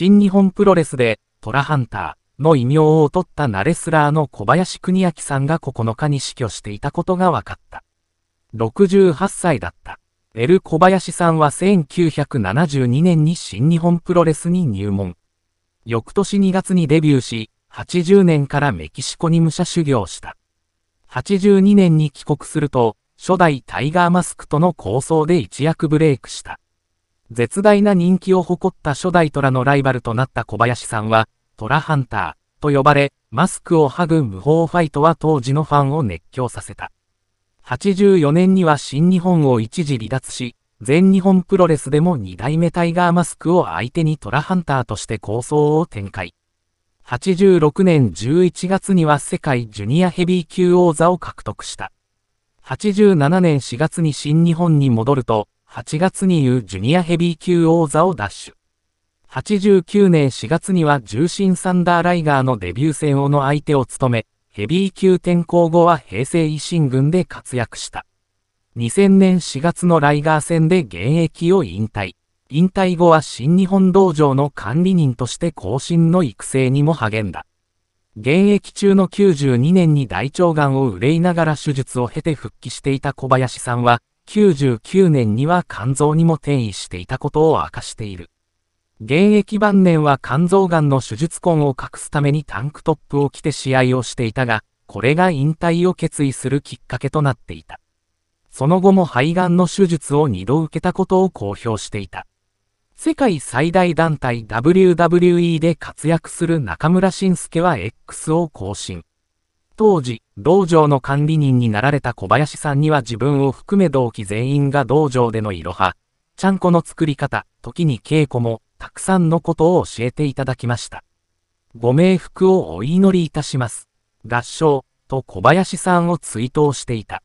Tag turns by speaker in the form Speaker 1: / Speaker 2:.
Speaker 1: 新日本プロレスで、トラハンターの異名を取ったナレスラーの小林邦明さんが9日に死去していたことが分かった。68歳だった。エル小林さんは1972年に新日本プロレスに入門。翌年2月にデビューし、80年からメキシコに武者修行した。82年に帰国すると、初代タイガーマスクとの構想で一躍ブレイクした。絶大な人気を誇った初代虎のライバルとなった小林さんは、虎ハンターと呼ばれ、マスクを剥ぐ無法ファイトは当時のファンを熱狂させた。84年には新日本を一時離脱し、全日本プロレスでも2代目タイガーマスクを相手に虎ハンターとして構想を展開。86年11月には世界ジュニアヘビー級王座を獲得した。87年4月に新日本に戻ると、8月に言うジュニアヘビー級王座を奪取。89年4月には重心サンダーライガーのデビュー戦をの相手を務め、ヘビー級転向後は平成維新軍で活躍した。2000年4月のライガー戦で現役を引退。引退後は新日本道場の管理人として後進の育成にも励んだ。現役中の92年に大腸がんを憂いながら手術を経て復帰していた小林さんは、99年には肝臓にも転移していたことを明かしている。現役晩年は肝臓癌の手術痕を隠すためにタンクトップを着て試合をしていたが、これが引退を決意するきっかけとなっていた。その後も肺がんの手術を2度受けたことを公表していた。世界最大団体 WWE で活躍する中村晋介は X を更新。当時、道場の管理人になられた小林さんには自分を含め同期全員が道場でのいろは、ちゃんこの作り方、時に稽古も、たくさんのことを教えていただきました。ご冥福をお祈りいたします。合唱、と小林さんを追悼していた。